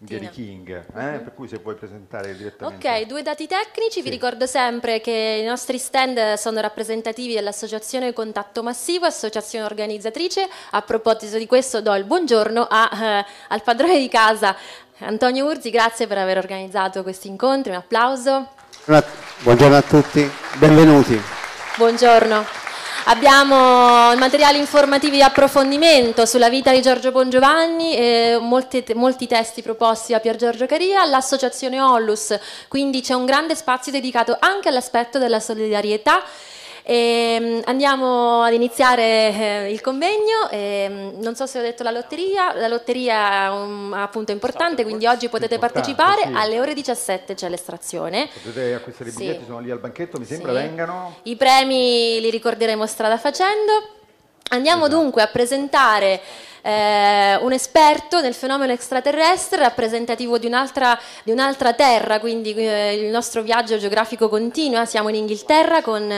Gary King, eh? mm-hmm. per cui se vuoi presentare direttamente. Ok, due dati tecnici, sì. vi ricordo sempre che i nostri stand sono rappresentativi dell'Associazione Contatto Massivo, associazione organizzatrice. A proposito di questo do il buongiorno a, eh, al padrone di casa Antonio Urzi, grazie per aver organizzato questi incontri, un applauso. Buongiorno a tutti, benvenuti. Buongiorno. Abbiamo materiali informativi di approfondimento sulla vita di Giorgio Bongiovanni, eh, molti, molti testi proposti da Pier Giorgio Caria, l'associazione Ollus, quindi c'è un grande spazio dedicato anche all'aspetto della solidarietà e ehm, andiamo ad iniziare eh, il convegno, e ehm, non so se ho detto la lotteria, la lotteria è um, un appunto importante, esatto, quindi oggi potete partecipare, sì. alle ore 17 c'è l'estrazione. Potete acquistare i biglietti, sì. sono lì al banchetto, mi sembra, sì. vengano. I premi li ricorderemo strada facendo. Andiamo esatto. dunque a presentare eh, un esperto nel fenomeno extraterrestre rappresentativo di un'altra, di un'altra terra, quindi eh, il nostro viaggio geografico continua, siamo in Inghilterra con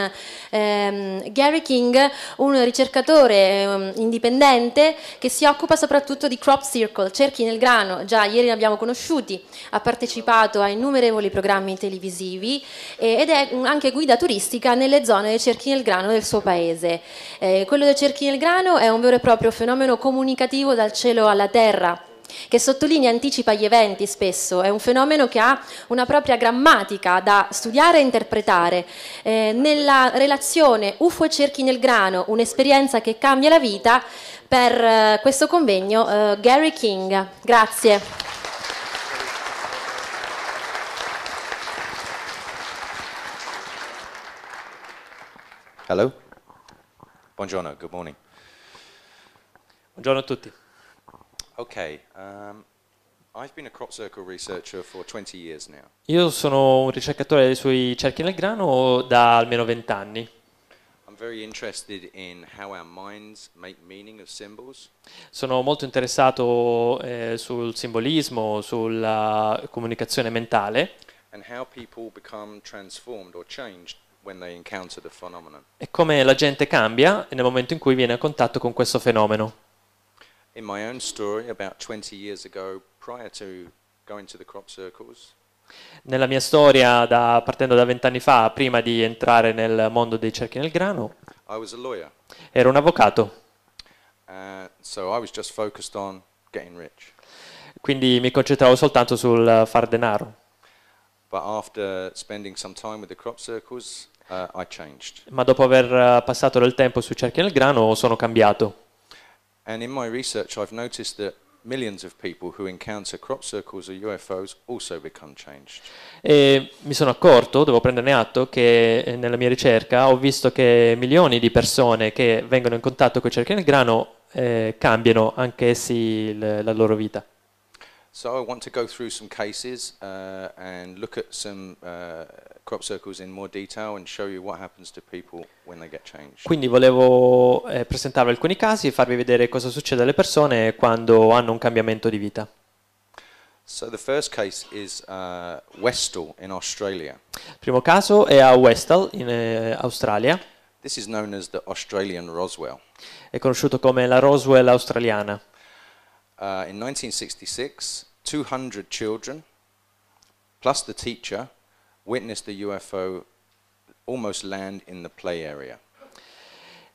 ehm, Gary King, un ricercatore eh, indipendente che si occupa soprattutto di crop circle, cerchi nel grano, già ieri ne abbiamo conosciuti, ha partecipato a innumerevoli programmi televisivi ed è anche guida turistica nelle zone dei cerchi nel grano del suo paese. Eh, quello dei cerchi nel grano è un vero e proprio fenomeno comunitario comunicativo dal cielo alla terra, che sottolinea e anticipa gli eventi spesso, è un fenomeno che ha una propria grammatica da studiare e interpretare. Eh, nella relazione UFO e cerchi nel grano, un'esperienza che cambia la vita, per eh, questo convegno eh, Gary King. Grazie. Hello. Buongiorno, good morning. Buongiorno a tutti. Okay, um, Io sono un ricercatore sui cerchi nel grano da almeno 20 anni. Sono molto interessato eh, sul simbolismo, sulla comunicazione mentale. E come la gente cambia nel momento in cui viene a contatto con questo fenomeno in my own story about 20 years ago prior to going to the crop circles. Nella mia storia da, partendo da vent'anni fa, prima di entrare nel mondo dei cerchi nel grano, I was a lawyer. ero un avvocato. Uh, so I was just focused on getting rich. Quindi mi concentravo soltanto sul far denaro. But after spending some time with the crop circles, uh, I changed. Ma dopo aver uh, passato del tempo sui cerchi nel grano sono cambiato. And in my research, I've noticed that millions of people who encounter crop circles or UFOs also become changed. E mi sono accorto, devo prenderne atto, che eh, nella mia ricerca ho visto che milioni di persone che vengono in contatto con i cerchi nel grano eh, cambiano anch'essi la loro vita. So I want to go through some cases uh, and look at some uh, crop circles in more detail and show you what happens to people when they get changed. Quindi volevo eh, presentarvi alcuni casi e farvi vedere cosa succede alle persone quando hanno un cambiamento di vita. So the first case is uh, Westall in Australia. Il primo caso è a Westall in eh, Australia. This is known as the Australian Roswell. È conosciuto come la Roswell australiana. 1966, uh, 200 children, plus the teacher, witnessed the UFO almost land in the play area.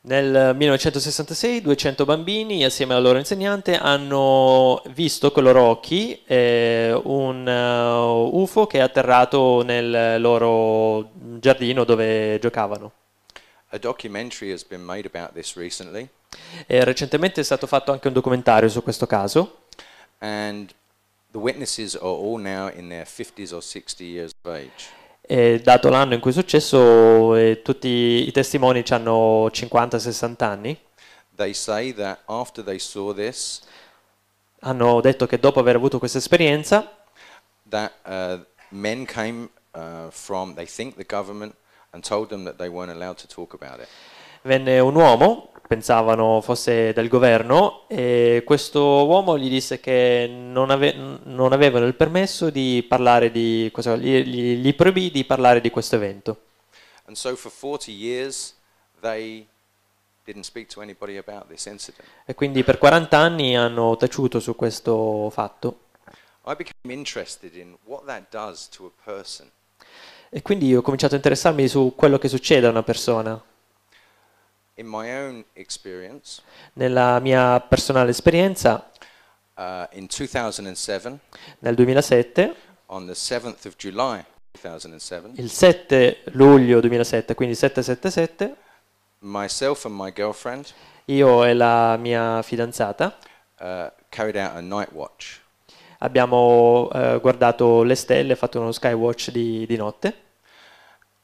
Nel 1966 eh, 200 bambini assieme al loro insegnante hanno visto con i loro occhi eh, un uh, eh, UFO che è atterrato nel loro giardino dove giocavano. E recentemente è stato fatto anche un documentario su questo caso. E dato l'anno in cui è successo, tutti i testimoni hanno 50-60 anni. This, hanno detto che dopo aver avuto questa esperienza, that uh, men came uh, from, they think the government, Venne un uomo, pensavano fosse del governo, e questo uomo gli disse che non, ave non avevano il permesso di parlare di, cosa, gli, gli proibì di parlare di questo evento. And so for 40 years they didn't speak to anybody about this incident. E quindi per 40 anni hanno taciuto su questo fatto. I became interested in what that does to a person e quindi ho cominciato a interessarmi su quello che succede a una persona. Nella mia personale esperienza, uh, 2007, nel 2007, July, 2007, il 7 luglio 2007, quindi 777, io e la mia fidanzata uh, abbiamo uh, guardato le stelle, fatto uno skywatch di, di notte.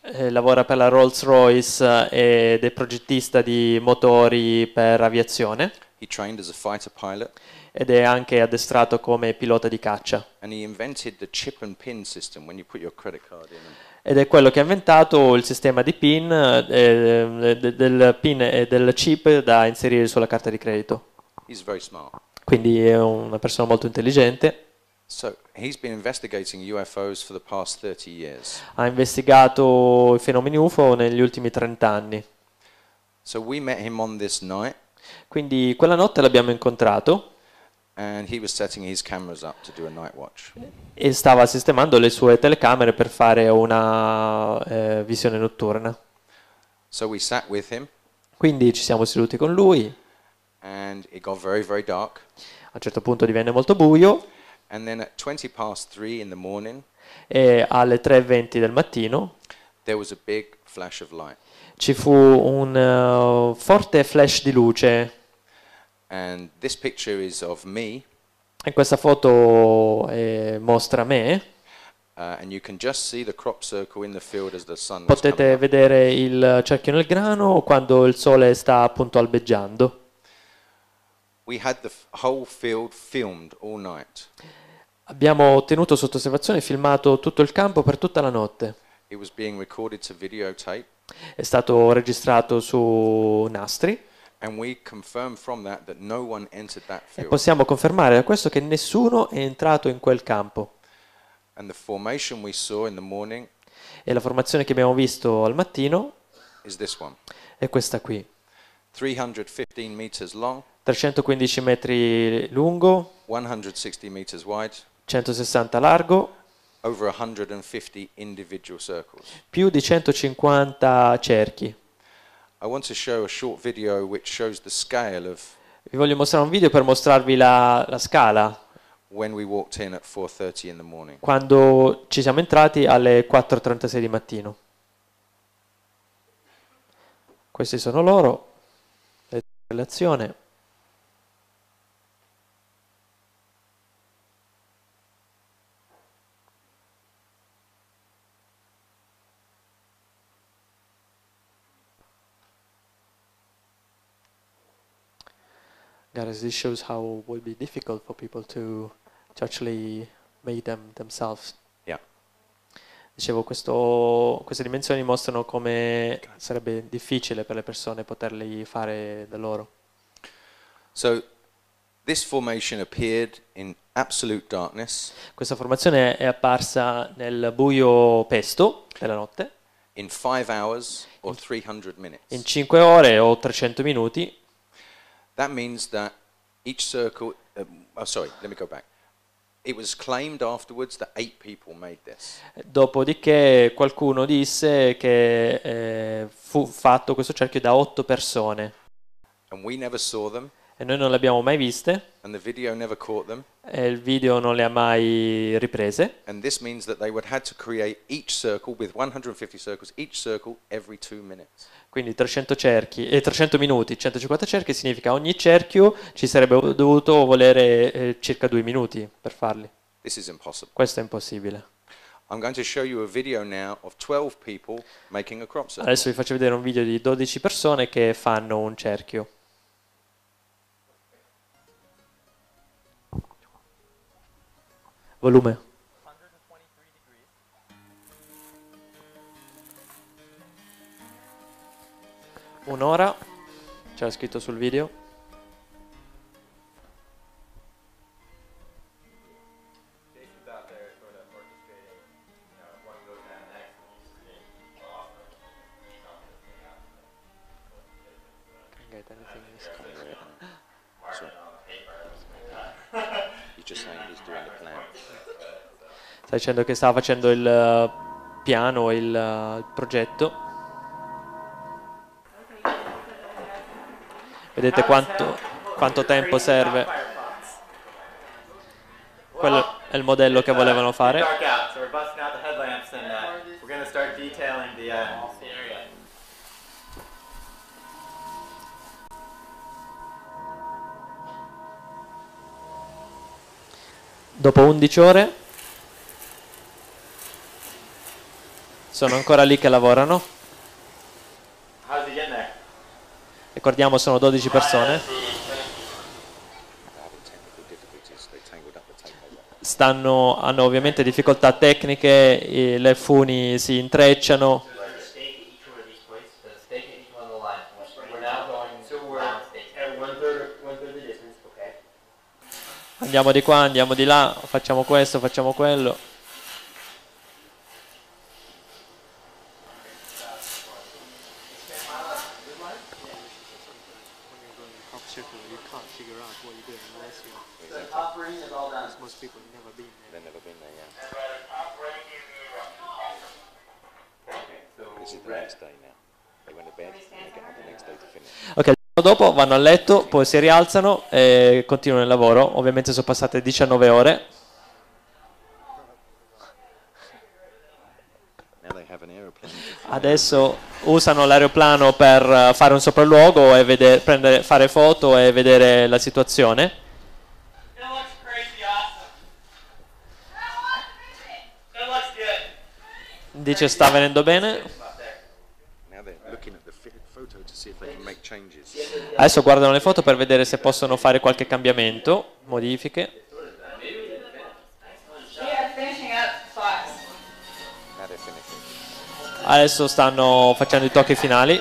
Eh, lavora per la Rolls-Royce eh, ed è progettista di motori per aviazione. Ed è anche addestrato come pilota di caccia. Ed è quello che ha inventato il sistema di PIN, eh, eh del PIN e del chip da inserire sulla carta di credito. Quindi è una persona molto intelligente. So, ha investigato i fenomeni UFO negli ultimi 30 anni. So night, Quindi quella notte l'abbiamo incontrato. E stava sistemando le sue telecamere per fare una eh, visione notturna. So him, Quindi ci siamo seduti con lui. Very, very A un certo punto divenne molto buio. And then at 20 past 3 in the morning, e alle 3.20 del mattino there was a big flash of light. ci fu un uh, forte flash di luce. And this picture is of me, E questa foto eh, mostra me. Uh, Potete vedere il cerchio nel grano quando il sole sta appunto albeggiando. We had the f- whole field filmed all night. Abbiamo tenuto sotto osservazione e filmato tutto il campo per tutta la notte. È stato registrato su nastri. That that no e possiamo confermare da questo che nessuno è entrato in quel campo. Morning, e la formazione che abbiamo visto al mattino è questa qui. 315 metri long, 315 metri lungo, 160 metri wide, 160 largo, over 150 individual circles. più di 150 cerchi. I want to show a short video which shows the scale of Vi voglio mostrare un video per mostrarvi la, la scala when we walked in at 4:30 in the morning. quando ci siamo entrati alle 4.36 di mattino. Questi sono loro, la relazione. that is, it shows how it will be difficult for people to, to actually make them themselves. Yeah. Dicevo, questo, queste dimensioni mostrano come sarebbe difficile per le persone poterli fare da loro. So, this formation appeared in absolute darkness. Questa formazione è apparsa nel buio pesto della notte. In 5 hours or 300 minutes. In 5 ore o 300 minuti. That means that each circle, um, oh, sorry, let me go back. It was claimed afterwards that eight people made this. Dopodiché qualcuno disse che eh, fu fatto questo cerchio da otto persone. And we never saw them. E noi non le abbiamo mai viste. And the video never caught them il video non le ha mai riprese. And this means that they would had to create each circle with 150 circles, each circle every 2 minutes. Quindi 300 cerchi e eh, 300 minuti, 150 cerchi significa ogni cerchio ci sarebbe dovuto volere eh, circa due minuti per farli. This is impossible. Questo è impossibile. I'm going to show you a video now of 12 people making a crop circle. Adesso vi faccio vedere un video di 12 persone che fanno un cerchio. volume. Un'ora, c'è scritto sul video. sta dicendo che stava facendo il eh, piano, il, eh, il progetto. Vedete quanto, quanto tempo serve. Quello è il modello che volevano fare. Dopo 11 ore sono ancora lì che lavorano. Ricordiamo sono 12 persone. Stanno, hanno ovviamente difficoltà tecniche, le funi si intrecciano. Andiamo di qua, andiamo di là, facciamo questo, facciamo quello. Ok, il giorno dopo vanno a letto, poi si rialzano e continuano il lavoro. Ovviamente sono passate 19 ore. Adesso usano l'aeroplano per eh, fare un sopralluogo e vedere, prendere, fare foto e vedere la situazione. Dice sta venendo bene. Adesso guardano le foto per vedere se possono fare qualche cambiamento, modifiche. Adesso stanno facendo i tocchi finali.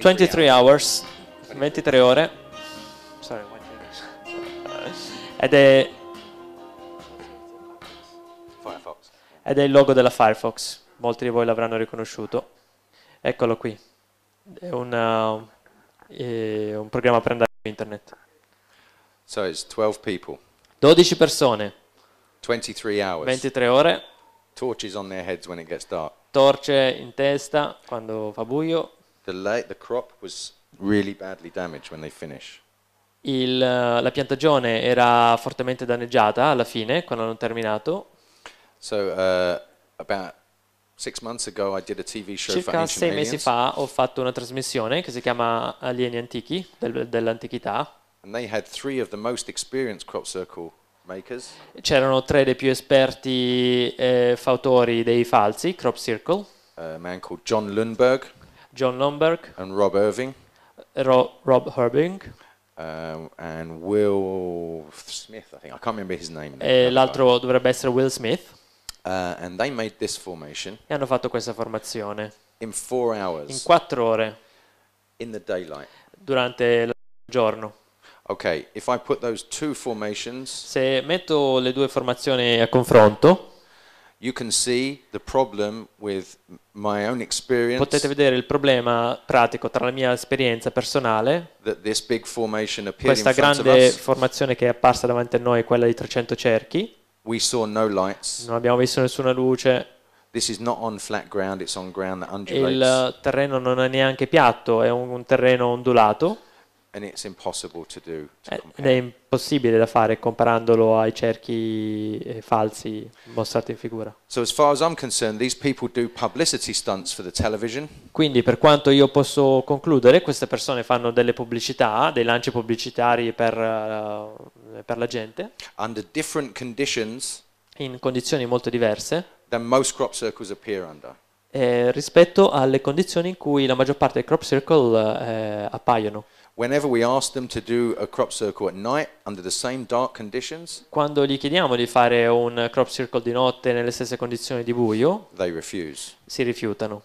23 hours, 23 ore. ed è Ed è il logo della Firefox, molti di voi l'avranno riconosciuto. Eccolo qui. È un, è eh, eh, un programma per andare su internet. So it's 12 people. 12 persone. 23 hours. 23 ore. Torches on their heads when it gets dark. Torce in testa quando fa buio. The, lay, the crop was really badly damaged when they finish. Il, eh, la piantagione era fortemente danneggiata alla fine, quando hanno terminato. So, uh, about six months ago I did a TV show Circa sei mesi fa ho fatto una trasmissione che si chiama Alieni Antichi, del, dell'antichità. And they had three of the most experienced crop circle makers. C'erano tre dei più esperti eh, fautori dei falsi, crop circle. A man called John Lundberg. John Lomberg and Rob Irving. Uh, Ro Rob Irving. Uh, um, and Will Smith, I think. I can't remember his name. E eh, l'altro dovrebbe essere Will Smith. Uh, and they made this formation. E hanno fatto questa formazione. In four hours. In quattro ore. In the daylight. Durante il giorno. Ok, if I put those two formations. Se metto le due formazioni a confronto. Potete vedere il problema pratico tra la mia esperienza personale. Questa grande formazione che è apparsa davanti a noi, quella di 300 cerchi. Non abbiamo visto nessuna luce. Il terreno non è neanche piatto, è un terreno ondulato. And it's impossible to do, to eh, Ed è impossibile da fare comparandolo ai cerchi eh, falsi mostrati in figura. Quindi per quanto io posso concludere, queste persone fanno delle pubblicità, dei lanci pubblicitari per, uh, per la gente. Under different conditions. In condizioni molto diverse. Than most crop circles appear under. Eh, rispetto alle condizioni in cui la maggior parte dei crop circle eh, appaiono. Whenever we ask them to do a crop circle at night under the same dark conditions, quando gli chiediamo di fare un crop circle di notte nelle stesse condizioni di buio, they refuse. Si rifiutano.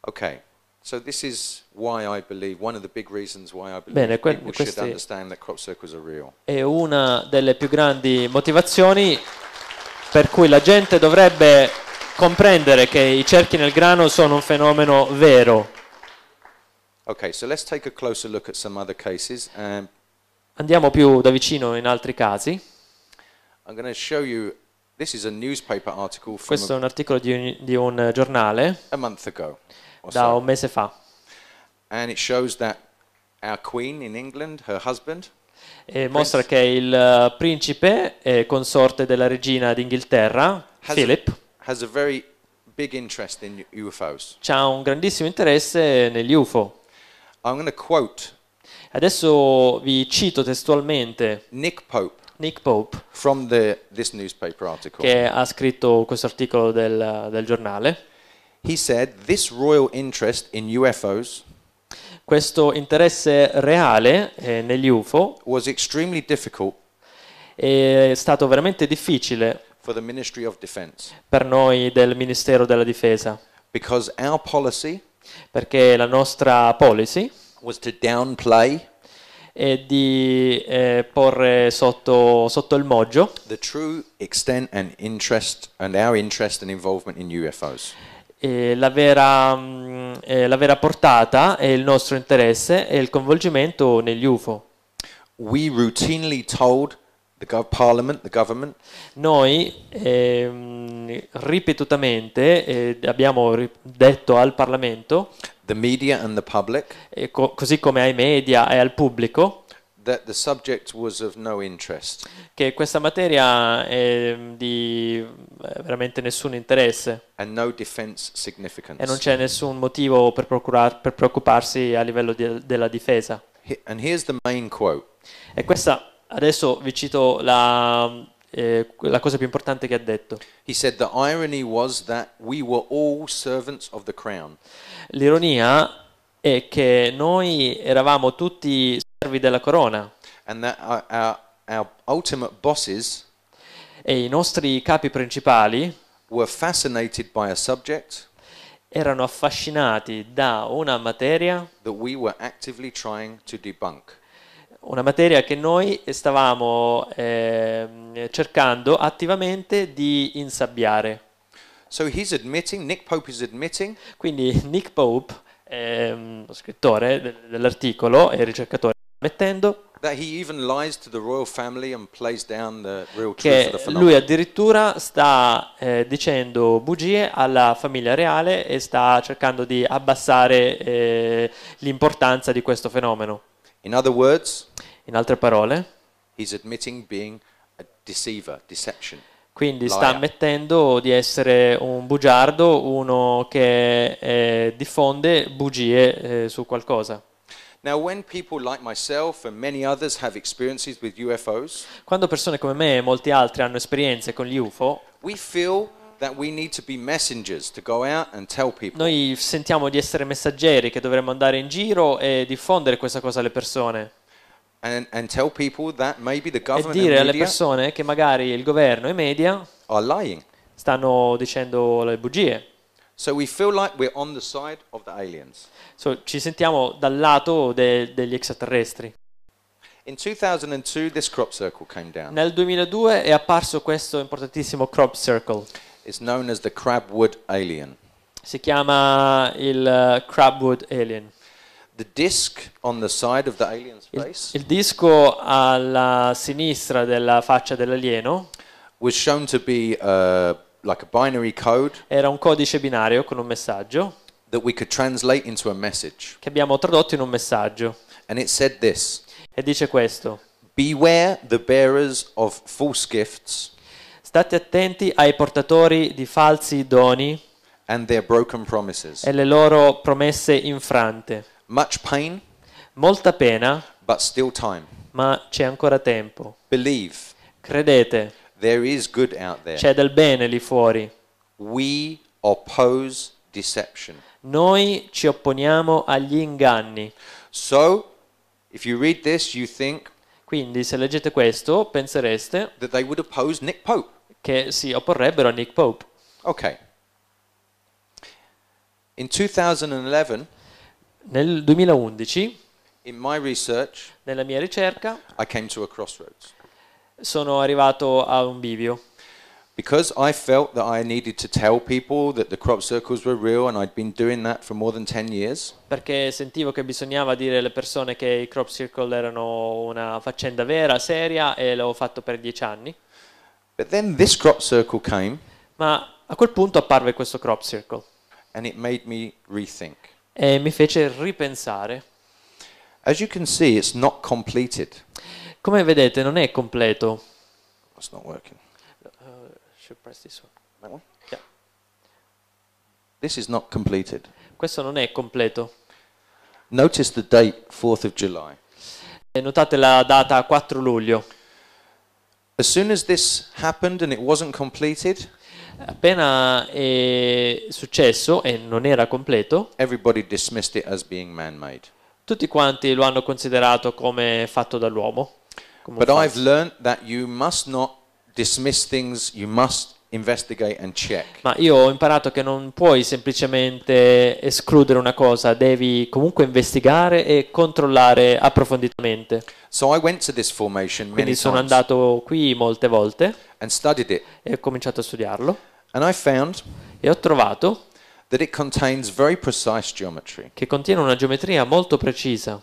Okay. So this is why I believe one of the big reasons why I believe Bene, people should understand that crop circles are real. È una delle più grandi motivazioni per cui la gente dovrebbe comprendere che i cerchi nel grano sono un fenomeno vero. Okay, so let's take a closer look at some other cases. Um, Andiamo più da vicino in altri casi. I'm going to show you this is a newspaper article from Questo è un articolo di un, di un eh, giornale a month ago. Da so. un mese fa. And it shows that our queen in England, her husband e mostra che il eh, principe e consorte della regina d'Inghilterra, Philip, a, in ha un grandissimo interesse negli UFO. Adesso vi cito testualmente Nick Pope, Nick Pope the, che ha scritto questo articolo del, del giornale. Said, in UFOs questo interesse reale eh, negli UFO è stato veramente difficile per noi del Ministero della Difesa. Because our policy perché la nostra policy was to downplay è di eh, porre sotto, sotto, il moggio the true extent and interest and our interest and involvement in UFOs. Eh, la, vera, eh, la vera portata e il nostro interesse è il coinvolgimento negli UFO. We routinely told noi eh, ripetutamente eh, abbiamo ri- detto al Parlamento, public, eh, co- così come ai media e al pubblico, no che questa materia è di eh, veramente nessun interesse no e non c'è nessun motivo per, procurar- per preoccuparsi a livello di- della difesa. He- e questa Adesso vi cito la, eh, la cosa più importante che ha detto. We L'ironia è che noi eravamo tutti servi della corona. Our, our, our bosses, e i nostri capi principali subject, erano affascinati da una materia we una materia che noi stavamo eh, cercando attivamente di insabbiare. So admitting, Nick Quindi Nick Pope, ehm, lo scrittore dell'articolo e ricercatore, ammettendo che lui addirittura sta eh, dicendo bugie alla famiglia reale e sta cercando di abbassare eh, l'importanza di questo fenomeno. In other words, in altre parole, he's admitting being a deceiver, deception. Quindi sta ammettendo di essere un bugiardo, uno che eh, diffonde bugie eh, su qualcosa. Now, when like and many have with UFOs, quando persone come me e molti altri hanno esperienze con gli UFO, we feel noi sentiamo di essere messaggeri, che dovremmo andare in giro e diffondere questa cosa alle persone. And, and e dire alle persone che magari il governo e i media stanno dicendo le bugie. ci sentiamo dal lato de degli extraterrestri. 2002, Nel 2002 è apparso questo importantissimo crop circle is known as the crabwood alien. Si chiama il eh, crabwood alien. The disc on the side of the alien's face. Il, disco alla sinistra della faccia dell'alieno was shown to be uh, like a binary code. Era un codice binario con un messaggio that we could translate into a message. Che abbiamo tradotto in un messaggio. And it said this. E dice questo. Beware the bearers of false gifts. State attenti ai portatori di falsi doni e le loro promesse infrante. Pain, molta pena, ma c'è ancora tempo. Believe. Credete. C'è del bene lì fuori. Noi ci opponiamo agli inganni. So, if you read this, you think, quindi se leggete questo pensereste that they would oppose Nick Pope che si opporrebbero a Nick Pope. Ok. In 2011, nel 2011, in my research, nella mia ricerca, I came to a crossroads. sono arrivato a un bivio. Because I felt that I needed to tell people that the crop circles were real and I'd been doing that for more than 10 years. Perché sentivo che bisognava dire alle persone che i crop circle erano una faccenda vera, seria e l'ho fatto per dieci anni. Came, Ma a quel punto apparve questo crop circle. E mi fece ripensare. See, Come vedete, non è completo. It's not working. Uh, should press this one. That one? Yeah. This is not completed. Questo non è completo. Notice the date, 4th of July. E notate la data 4 luglio. As soon as this happened and it wasn't completed, appena è eh, successo e non era completo, everybody dismissed it as being man-made. Tutti quanti lo hanno considerato come fatto dall'uomo. Come But I've learned that you must not dismiss things, you must ma io ho imparato che non puoi semplicemente escludere una cosa, devi comunque investigare e controllare approfonditamente. So Quindi sono andato qui molte volte e ho cominciato a studiarlo. e ho trovato che contiene una geometria molto precisa,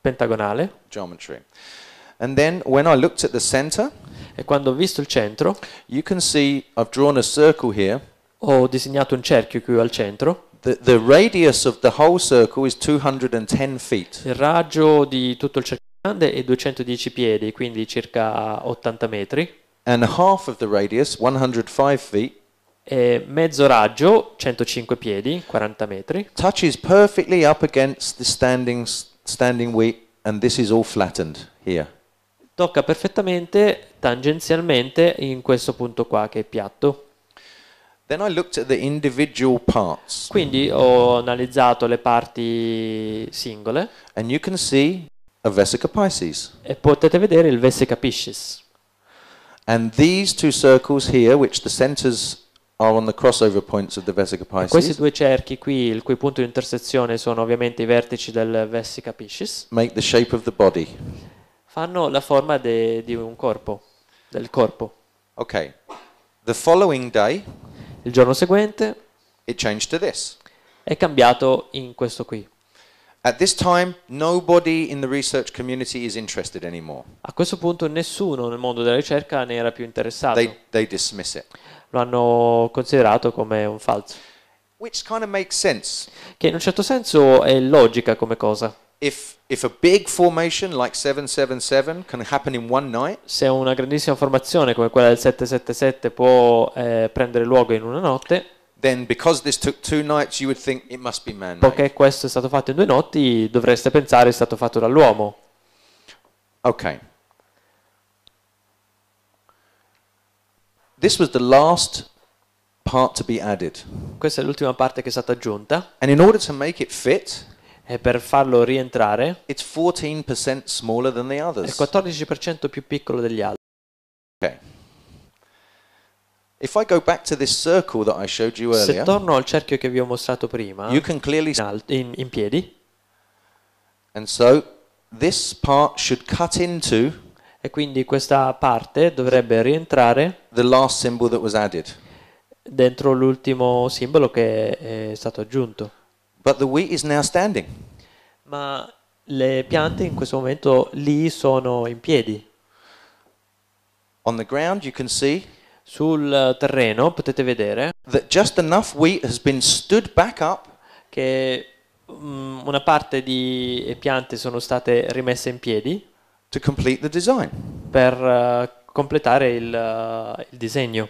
pentagonale, geometry. And then when I looked at the center, e quando ho visto il centro, you can see I've drawn a circle here. Ho disegnato un cerchio qui al centro. The, the radius of the whole circle is 210 feet. Il raggio di tutto il cerchio grande è 210 piedi, quindi circa 80 metri. And half of the radius, 105 feet, e mezzo raggio, 105 piedi, 40 metri. Touches perfectly up against the standing standing wheat and this is all flattened here tocca perfettamente tangenzialmente in questo punto qua che è piatto. Quindi ho analizzato le parti singole. E potete vedere il vesica Pisces. And these two circles here, which the centers are on the crossover points of the Vesica Pisces. E questi due cerchi qui, il cui punto di intersezione sono ovviamente i vertici del Vesica Pisces. Make the shape of the body fanno la forma de, di un corpo, del corpo. Ok. The following day, Il giorno seguente it changed to this. è cambiato in questo qui. At this time, nobody in the research community is interested anymore. A questo punto nessuno nel mondo della ricerca ne era più interessato. They, they dismiss it, Lo hanno considerato come un falso, which kind of makes sense. che in un certo senso è logica come cosa. If, if like 777 se una grandissima formazione come quella del 777 può eh, prendere luogo in una notte, then because this took two nights, you would think it must be man. Perché questo è stato fatto in due notti, dovreste pensare è stato fatto dall'uomo. Ok. This was the last part to be added. Questa è l'ultima parte che è stata aggiunta. And in order to make it fit, e per farlo rientrare è 14% più piccolo degli altri. Okay. Earlier, se torno al cerchio che vi ho mostrato prima, clearly... in, alto, in, in, piedi, so e quindi questa parte dovrebbe rientrare dentro l'ultimo simbolo che è stato aggiunto. Ma le piante in questo momento lì sono in piedi. On the ground you can see sul terreno potete vedere that just enough wheat has been stood back up che mm, una parte di piante sono state rimesse in piedi to complete the design per uh, completare il, uh, il disegno.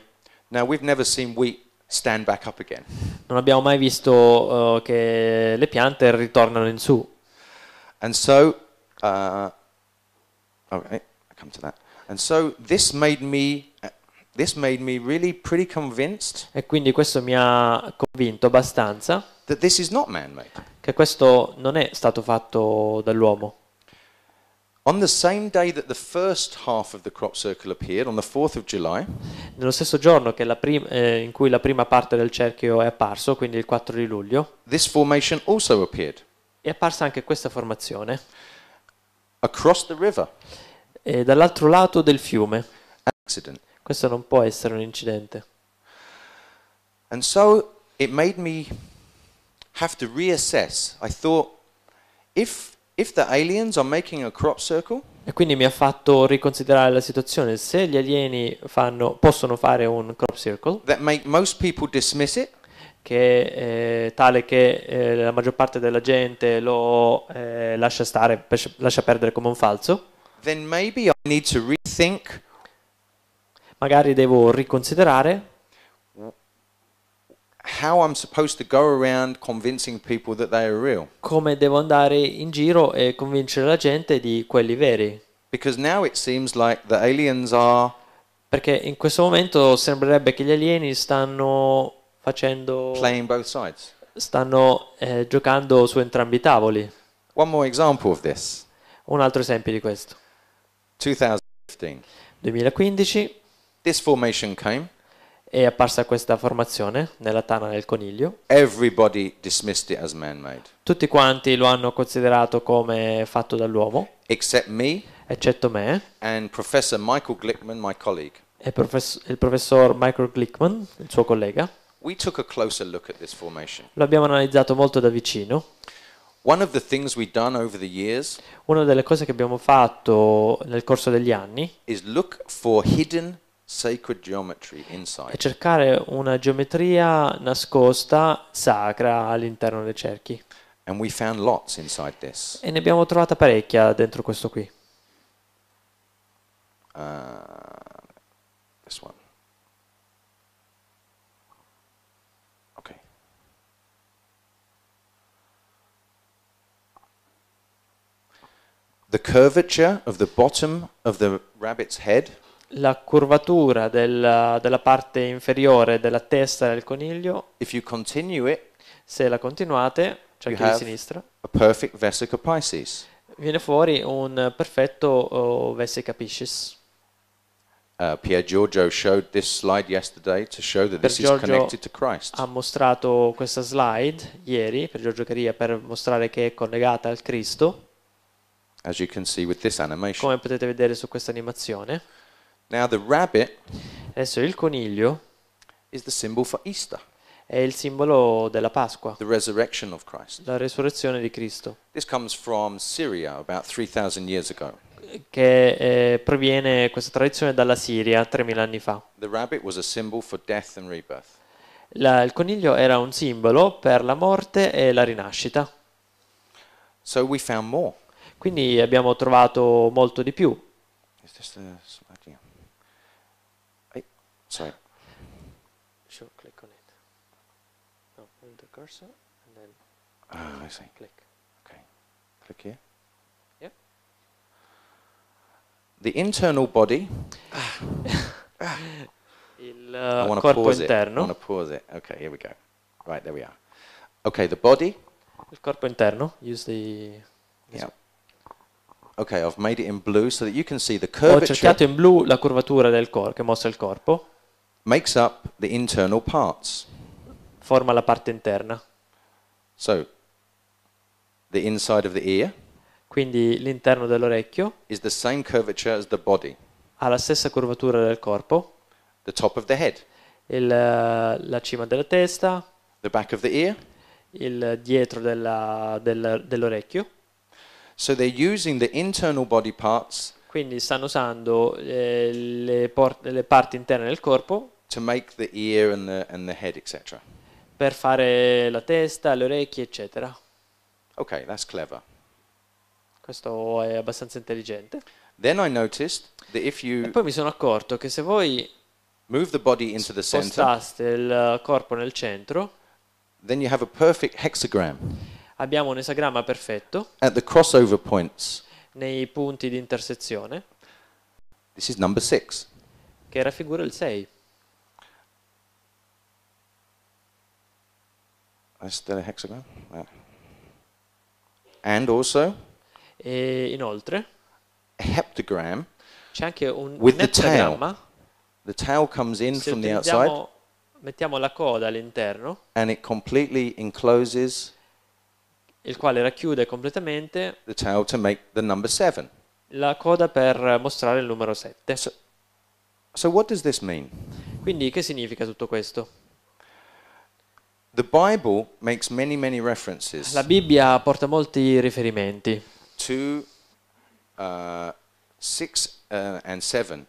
Now we've never seen wheat stand back up again. Non abbiamo mai visto uh, che le piante ritornano in su. And so, uh, okay, oh, I come to that. And so this made me uh, this made me really pretty convinced. E quindi questo mi ha convinto abbastanza. That this is not Che questo non è stato fatto dall'uomo. On the same day that the first half of the crop circle appeared, on the 4th of July, nello stesso giorno eh, in cui la prima parte del cerchio è apparso, quindi il 4 di luglio, this formation also appeared. È apparsa anche questa formazione. Across the river. E dall'altro lato del fiume. accident. Questo non può essere un incidente. And so it made me have to reassess. I thought if circle, e quindi mi ha fatto riconsiderare la situazione. Se gli alieni fanno, possono fare un crop circle, it, che eh, tale che eh, la maggior parte della gente lo eh, lascia stare, lascia perdere come un falso, magari devo riconsiderare how I'm supposed to go around convincing people that they are real. Come devo andare in giro e convincere la gente di quelli veri? Because now it seems like the aliens are perché in questo momento sembrerebbe che gli alieni stanno facendo playing both sides. Stanno eh, giocando su entrambi i tavoli. One more example of this. Un altro esempio di questo. 2015. 2015. This formation came è apparsa questa formazione nella tana del coniglio. Tutti quanti lo hanno considerato come fatto dall'uomo. Me, eccetto me. Glickman, e profess- il professor Michael Glickman, il suo collega. Lo abbiamo analizzato molto da vicino. Una delle cose che abbiamo fatto nel corso degli anni is look for hidden e cercare una geometria nascosta sacra all'interno dei cerchi. E ne abbiamo trovata parecchia dentro questo qui. Uh, this one. Okay. The curvature of the bottom of the rabbit's head la curvatura della, della parte inferiore della testa del coniglio, if you continue it, se la continuate, cioè you di sinistra, a perfect vesica pisces. viene fuori un perfetto oh, vesica piscis. Uh, Pier Giorgio showed this slide yesterday to show that this is connected to Christ. Ha mostrato questa slide ieri per Giorgio Caria per mostrare che è collegata al Cristo. As you can see with this Come potete vedere su questa animazione. Now the rabbit Adesso il coniglio is the symbol for Easter. è il simbolo della Pasqua, the resurrection of Christ. la resurrezione di Cristo, This comes from Syria about 3,000 years ago. che eh, proviene questa tradizione dalla Siria 3000 anni fa. The rabbit was a symbol for death and rebirth. La- il coniglio era un simbolo per la morte e la rinascita, So we found more. quindi abbiamo trovato molto di più. Is this the Sorry. Sure, click on it. No, move the cursor and then. Ah, I see. Click. Okay. Click here. Yeah. The internal body. Il uh, I corpo pause interno. It. I pause it. Okay, here we go. Right, there we are. Okay, the body. Il corpo interno. Use the. Yeah. Okay, I've made it in blue so that you can see the curvature. Ho cercato in blu la curvatura del corpo che mostra il corpo makes up the internal parts. Forma la parte interna. So, the inside of the ear quindi l'interno dell'orecchio ha la stessa curvatura del corpo, The the top of head, il, eh, la cima della testa, The the back of ear, il dietro della, della, dell'orecchio. So quindi stanno usando eh, le, port- le parti interne del corpo To make the ear and the, and the head, etc. Per fare la testa, le orecchie, eccetera. Ok, that's clever. Questo è abbastanza intelligente. Then I noticed that if you e poi mi sono accorto che se voi move the body into the center, spostaste il corpo nel centro, then you have a perfect hexagram abbiamo un esagramma perfetto at the crossover points. nei punti di intersezione This is number six. che raffigura il 6. still a hexagon? Yeah. And also e inoltre a heptagram c'è anche un with the tail. The tail comes in from the outside. Mettiamo la coda all'interno. And it completely encloses il quale racchiude completamente the tail to make the number seven. la coda per mostrare il numero 7. So, so what does this mean? Quindi che significa tutto questo? The Bible makes many, many references La Bibbia porta molti riferimenti to uh, 6 uh, and 7.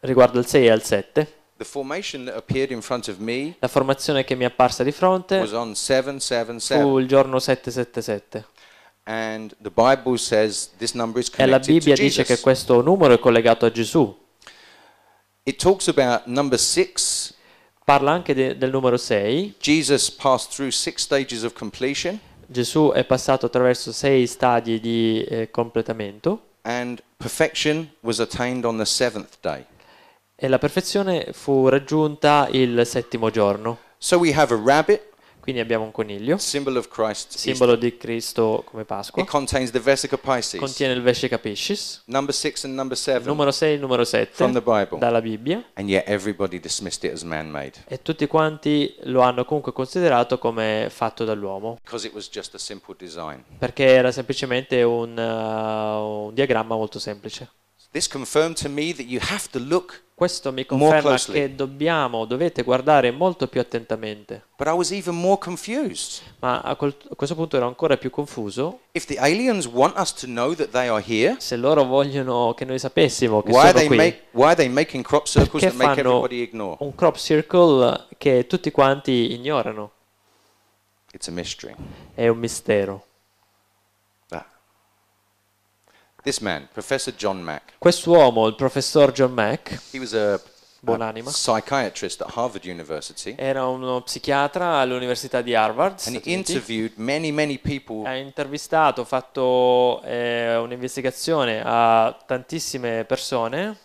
riguardo al 6 e al 7. The formation that appeared in front of me La formazione che mi è apparsa di fronte was on 777. fu il giorno 777 And the Bible says this number is e la Bibbia to dice Jesus. che questo numero è collegato a Gesù. It talks about number 6 Parla anche de, del numero 6. Gesù è passato attraverso sei stadi di eh, completamento. E la perfezione fu raggiunta il settimo giorno. So we have a rabbit quindi abbiamo un coniglio, Christ, simbolo Easter. di Cristo come Pasqua. Contiene il Vesica Piscis, numero 6 e numero 7 dalla Bibbia. E tutti quanti lo hanno comunque considerato come fatto dall'uomo. Perché era semplicemente un, uh, un diagramma molto semplice. Questo mi conferma che dobbiamo, dovete guardare molto più attentamente. Ma a, quel, a, questo punto ero ancora più confuso. Here, se loro vogliono che noi sapessimo che sono qui, make, perché fanno un crop circle che tutti quanti ignorano? È un mistero. Man, Mack, quest'uomo, il professor John Mack, a, buonanima, era uno psichiatra all'università di Harvard, many, many ha intervistato, ha fatto eh, un'investigazione a tantissime persone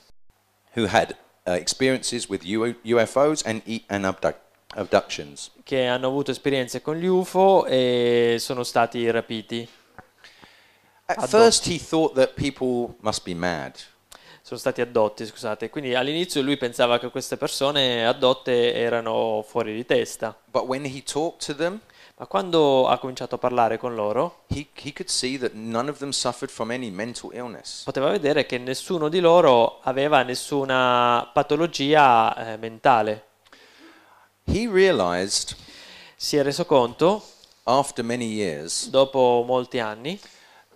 who had uh, experiences with UFOs and, and abduct abductions. che hanno avuto esperienze con gli UFO e sono stati rapiti. At first he thought that people must be mad. Sono stati addotti, scusate. Quindi all'inizio lui pensava che queste persone addotte erano fuori di testa. But when he talked to them, ma quando ha cominciato a parlare con loro, he, he Poteva vedere che nessuno di loro aveva nessuna patologia eh, mentale. Realized, si è reso conto years, dopo molti anni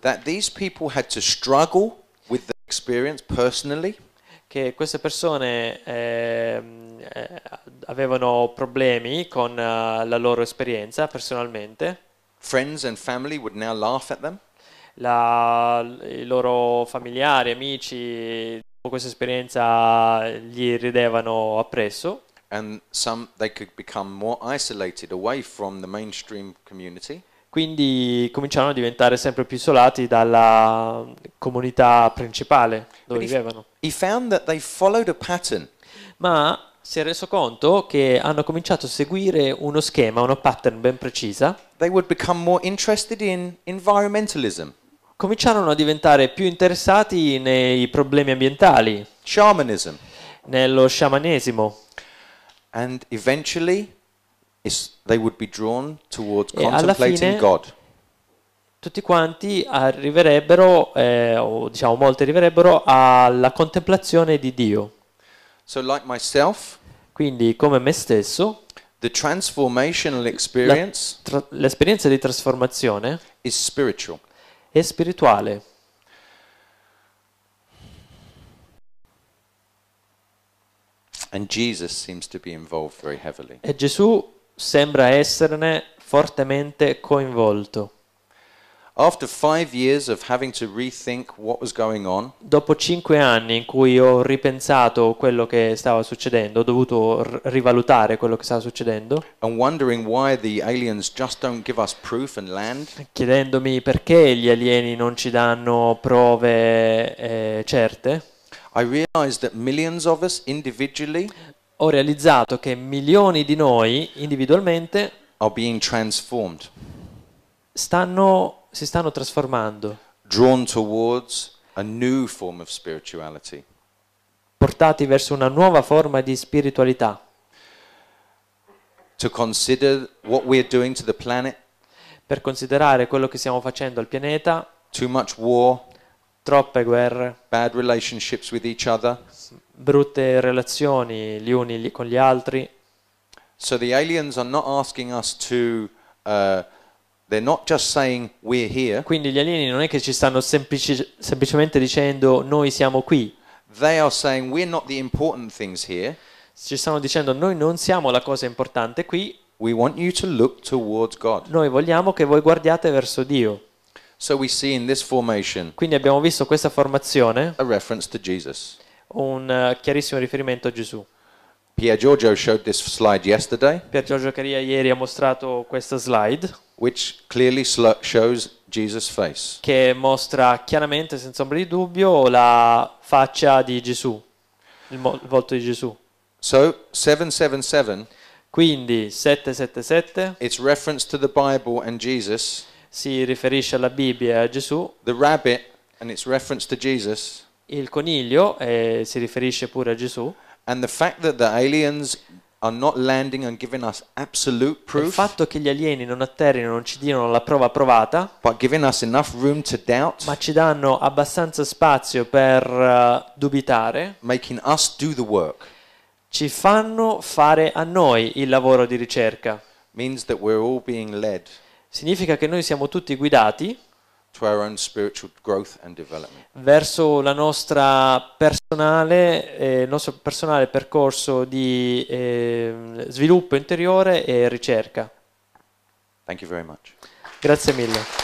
that these people had to struggle with the experience personally. Che queste persone ehm, eh, avevano problemi con uh, la loro esperienza personalmente. Friends and family would now laugh at them. La, I loro familiari, amici, dopo questa esperienza gli ridevano appresso. And some they could become more isolated away from the mainstream community quindi cominciarono a diventare sempre più isolati dalla comunità principale dove But vivevano. He found that they followed a pattern. Ma si è reso conto che hanno cominciato a seguire uno schema, una pattern ben precisa. They would more in Cominciarono a diventare più interessati nei problemi ambientali. Shamanism. Nello sciamanesimo. And eventually they would be drawn towards e contemplating fine, God. Tutti quanti arriverebbero, eh, o diciamo molti arriverebbero, alla contemplazione di Dio. So like myself, Quindi come me stesso, the transformational experience tra- l'esperienza di trasformazione is spiritual. è spirituale. E Gesù sembra esserne fortemente coinvolto. After five years of having to rethink what was going on, dopo cinque anni in cui ho ripensato quello che stava succedendo, ho dovuto rivalutare quello che stava succedendo, and wondering why the aliens just don't give us proof and land, chiedendomi perché gli alieni non ci danno prove eh, certe, I realized that millions of us individually ho realizzato che milioni di noi individualmente stanno, si stanno trasformando. Portati verso una nuova forma di spiritualità. Per considerare quello che stiamo facendo al pianeta. Too much war. Troppe guerre. Bad relationships with each other brutte relazioni gli uni con gli altri. So the aliens are not asking us to uh, they're not just saying we're here. Quindi gli alieni non è che ci stanno semplici, semplicemente dicendo noi siamo qui. They are saying we're not the important things here. Ci stanno dicendo noi non siamo la cosa importante qui. We want you to look towards God. Noi vogliamo che voi guardiate verso Dio. So we see in this formation Quindi abbiamo visto questa formazione a reference to Jesus un eh, chiarissimo riferimento a Gesù. Pier Giorgio showed this slide yesterday. Pier Giorgio Caria ieri ha mostrato questa slide. Which clearly shows Jesus' face. Che mostra chiaramente, senza ombra di dubbio, la faccia di Gesù, il, il volto di Gesù. So, 777. Quindi 777. It's reference to the Bible and Jesus. Si riferisce alla Bibbia e a Gesù. The rabbit and its reference to Jesus. Il coniglio eh, si riferisce pure a Gesù. And the fact that the aliens are not landing and giving us absolute proof. Il fatto che gli alieni non atterrino non ci diano la prova provata. But giving us enough room to doubt. Ma ci danno abbastanza spazio per uh, dubitare. Making us do the work. Ci fanno fare a noi il lavoro di ricerca. Means that we're all being led. Significa che noi siamo tutti guidati verso la nostra personale, eh, il nostro personale percorso di eh, sviluppo interiore e ricerca. Thank you Grazie mille.